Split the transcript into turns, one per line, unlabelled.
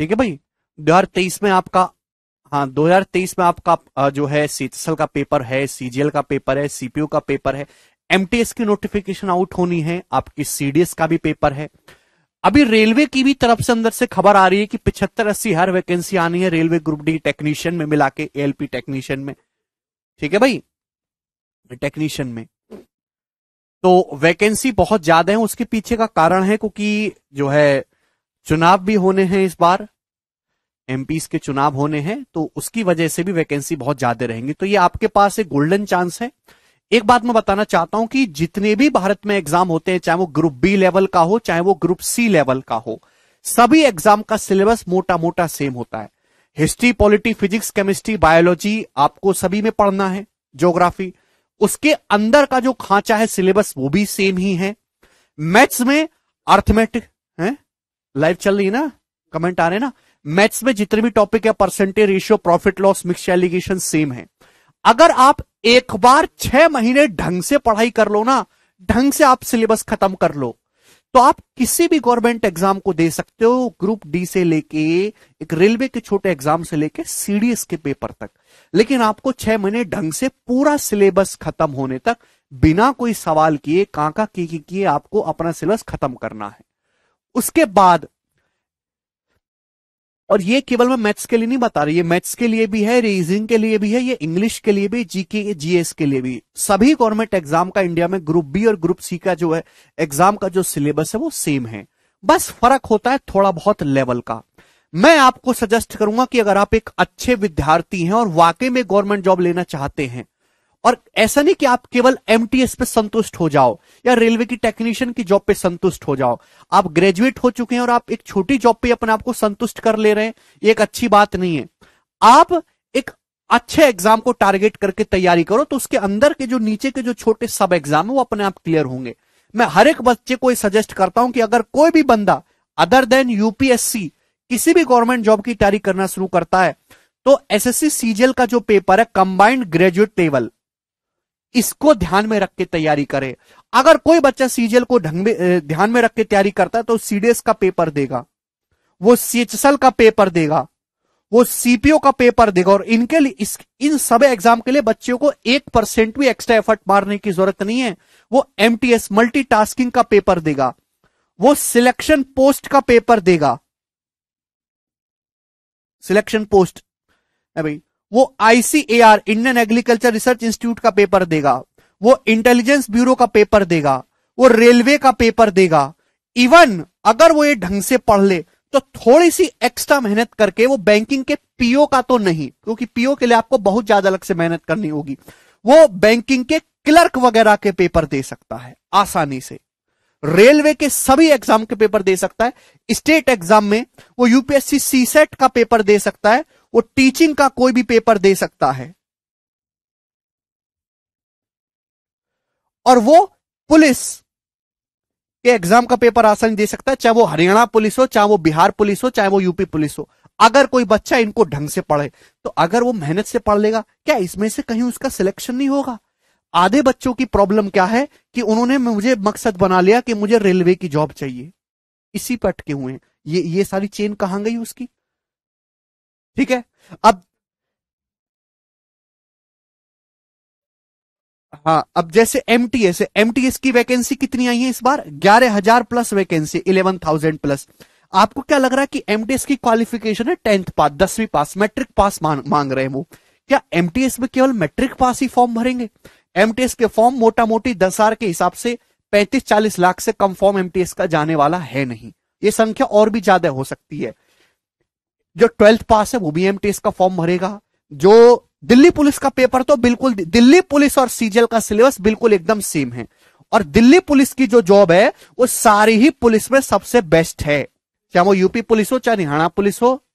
ठीक है भाई 2023 में आपका हाँ 2023 में आपका जो है सीएसएल का पेपर है सीजीएल का पेपर है सीपीयू का पेपर है एमटीएस की नोटिफिकेशन आउट होनी है आपकी सीडीएस का भी पेपर है अभी रेलवे की भी तरफ से अंदर से खबर आ रही है कि पिछहत्तर अस्सी हर वैकेंसी आनी है रेलवे ग्रुप डी टेक्नीशियन में मिला के एलपी टेक्नीशियन में ठीक है भाई टेक्नीशियन में तो वैकेंसी बहुत ज्यादा है उसके पीछे का कारण है क्योंकि जो है चुनाव भी होने हैं इस बार एमपीस के चुनाव होने हैं तो उसकी वजह से भी वैकेंसी बहुत ज्यादा रहेंगी तो ये आपके पास एक गोल्डन चांस है एक बात मैं बताना चाहता हूं कि जितने भी भारत में एग्जाम होते हैं चाहे वो ग्रुप बी लेवल का हो चाहे वो ग्रुप सी लेवल का हो सभी एग्जाम का सिलेबस मोटा मोटा सेम होता है history polity physics chemistry biology आपको सभी में पढ़ना है ज्योग्राफी उसके अंदर का जो खांचा है सिलेबस वो भी सेम ही है मैथ्स में अर्थमेटिक है लाइव चल रही है ना कमेंट आ रहे ना मैथ्स में जितने भी टॉपिक है percentage ratio profit loss mix alligation same है अगर आप एक बार छह महीने ढंग से पढ़ाई कर लो ना ढंग से आप सिलेबस खत्म कर लो तो आप किसी भी गवर्नमेंट एग्जाम को दे सकते हो ग्रुप डी से लेके एक रेलवे के छोटे एग्जाम से लेके सीडीएस के पेपर तक लेकिन आपको छह महीने ढंग से पूरा सिलेबस खत्म होने तक बिना कोई सवाल किए कांका की की आपको अपना सिलेबस खत्म करना है उसके बाद और ये केवल मैं मैथ्स के लिए नहीं बता रही ये मैथ्स के लिए भी है रीजनिंग के लिए भी है ये इंग्लिश के लिए भी जीके जीएस के लिए भी सभी गवर्नमेंट एग्जाम का इंडिया में ग्रुप बी और ग्रुप सी का जो है एग्जाम का जो सिलेबस है वो सेम है बस फर्क होता है थोड़ा बहुत लेवल का मैं आपको सजेस्ट करूंगा कि अगर आप एक अच्छे विद्यार्थी हैं और वाकई में गवर्नमेंट जॉब लेना चाहते हैं और ऐसा नहीं कि आप केवल एम पे संतुष्ट हो जाओ या रेलवे की टेक्नीशियन की जॉब पे संतुष्ट हो जाओ आप ग्रेजुएट हो चुके हैं और आप एक छोटी जॉब पे अपने आप को संतुष्ट कर ले रहे हैं ये एक अच्छी बात नहीं है आप एक अच्छे एग्जाम को टारगेट करके तैयारी करो तो उसके अंदर के जो नीचे के जो छोटे सब एग्जाम है वो अपने आप क्लियर होंगे मैं हर एक बच्चे को सजेस्ट करता हूं कि अगर कोई भी बंदा अदर देन यूपीएससी किसी भी गवर्नमेंट जॉब की तैयारी करना शुरू करता है तो एसएससी सीजीएल का जो पेपर है कंबाइंड ग्रेजुएट लेवल इसको ध्यान में रख के तैयारी करे अगर कोई बच्चा सीजीएल को ढंग में ध्यान में रख के तैयारी करता है तो सीडीएस का पेपर देगा वो सीएचएसएल का पेपर देगा वो सीपीओ का पेपर देगा और इनके लिए इस, इन सब एग्जाम के लिए बच्चों को एक परसेंट भी एक्स्ट्रा एफर्ट मारने की जरूरत नहीं है वो एमटीएस मल्टीटास्किंग का पेपर देगा वो सिलेक्शन पोस्ट का पेपर देगा सिलेक्शन पोस्ट भाई वो ICAR Indian agriculture research institute का पेपर देगा वो इंटेलिजेंस ब्यूरो का पेपर देगा वो रेलवे का पेपर देगा इवन अगर वो ये ढंग से पढ़ ले तो थोड़ी सी एक्स्ट्रा मेहनत करके वो बैंकिंग के पीओ का तो नहीं क्योंकि पीओ के लिए आपको बहुत ज्यादा अलग से मेहनत करनी होगी वो बैंकिंग के क्लर्क वगैरह के पेपर दे सकता है आसानी से रेलवे के सभी एग्जाम के पेपर दे सकता है स्टेट एग्जाम में वो यूपीएससी सीसेट e का पेपर दे सकता है वो टीचिंग का कोई भी पेपर दे सकता है और वो पुलिस के एग्जाम का पेपर आसानी दे सकता है चाहे वो हरियाणा पुलिस हो चाहे वो बिहार पुलिस हो चाहे वो यूपी पुलिस हो अगर कोई बच्चा इनको ढंग से पढ़े तो अगर वो मेहनत से पढ़ लेगा क्या इसमें से कहीं उसका सिलेक्शन नहीं होगा आधे बच्चों की प्रॉब्लम क्या है कि उन्होंने मुझे मकसद बना लिया कि मुझे रेलवे की जॉब चाहिए इसी पर अटके हुए हैं ये ये सारी चेन कहां गई उसकी ठीक है अब हाँ अब जैसे एम टी एस है एम टी एस की वैकेंसी कितनी आई है इस बार ग्यारह हजार plus vacancy eleven thousand plus आपको क्या लग रहा है कि एमटीएस की क्वालिफिकेशन है टेंथ पास दसवीं पास मैट्रिक पास मांग, मांग रहे हैं वो क्या एमटीएस में केवल मैट्रिक पास ही फॉर्म भरेंगे एमटीएस के फॉर्म मोटा मोटी दस आर के हिसाब से पैंतीस चालीस लाख से कम फॉर्म एमटीएस का जाने वाला है नहीं ये संख्या और भी ज्यादा हो सकती है जो ट्वेल्थ पास है वो भी एमटीएस का फॉर्म भरेगा जो दिल्ली पुलिस का पेपर तो बिल्कुल दिल्ली पुलिस और सीजल का सिलेबस बिल्कुल एकदम सेम है और दिल्ली पुलिस की जो जॉब है वो सारी ही पुलिस में सबसे बेस्ट है चाहे वो यूपी पुलिस हो चाहे हरियाणा पुलिस हो